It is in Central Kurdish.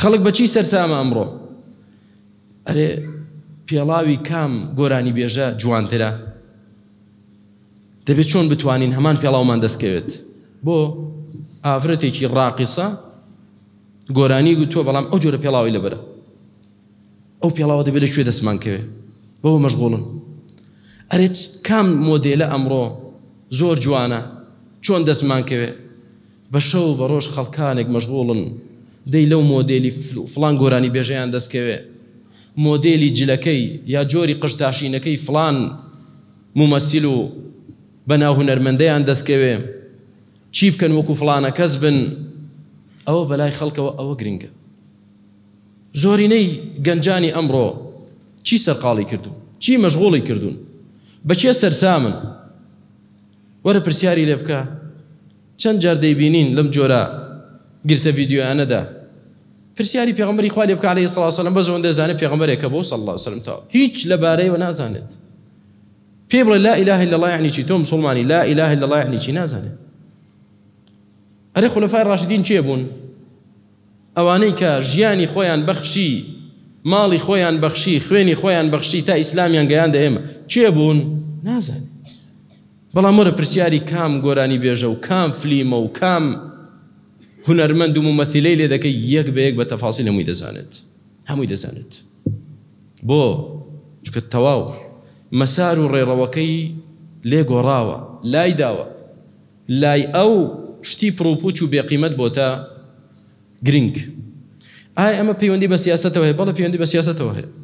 خەڵک بەچی سەرسامە ئەمڕۆ ئەرێ پێڵاوی کام گۆرانی بێژە جوانترە دەبێت چۆن بتوانین هەمان پێڵاومان دەستکەوێت بۆ ئافرەتێکی ڕاقیسە گۆرانی گوتووە بەڵام ئەو جۆرە پێڵاوی لەبرە ئەو پێڵاوە دەبێت لە کوێ دەستمان کەوێ بەوە مەشغۆڵن ئەرێ کام مۆدێلە ئەمڕۆ زۆر جوانە چۆن دەستمان کەوێ بە شەو بە ڕۆژ خەڵکانێک مەشغۆڵن دەی لەو مۆدلی فلان گۆرانی بێژیان دەستکەوێ مۆدلی جلەکەی یا جۆری قشتاشینەکەی فلان مومەسیل و بەناو هوەرمەندەیان دەستکەوێ چی بکەن وەکو فلانە کەس بن ئەوە بەلای خەڵکەوە ئەوە گرنگە زۆرینەی گەنجانی ئەمڕۆ چی سەرقاڵی کردو چی مەژغۆڵی کردوون بەچێ سەرسامن وەرە پرسیاری لێ بکە چەند جار دەیبینین لەم جۆرە گرتە ڤیددیوانەدا پرسیاری پێغمبری خوا لێ بکارەی سەڵسەلم بە زۆن دەزانێت پێغمبرێکە بۆ سەله سرم تا هیچ لەبارەیەوە نازانێت پێ بڵێ لا ئیلاه لە لایعنیی تۆ مسلمانی لا ئیلاه لە لایعنیی نازانێت ئەرێ خولەفای ڕاشدین چێ بوون ئەوانەی کە ژیانی خۆیان بەخشی ماڵی خۆیان بەخشی خوێنی خۆیان بەخشی تا ئیسلامیان گەیان دەێمە چێ بوون نازانێت بەڵام مرە پرسیاری کام گۆرانی بێژە و کام فلیمە و کام هونەرمەند و ممەثیلەی لێ دەکەی یەک بە یەک بە تەفاسی هەمووی دەزانێت هەمووی دەزانێت بۆ چکە تەواو مەسار و ڕێڕەوەکەی لێ گۆڕاوە لای داوە لای ئەو شتی پرۆپوچ و بێقیمت بۆ تا گرنگ ئایا ئەمە پەیوەندی بە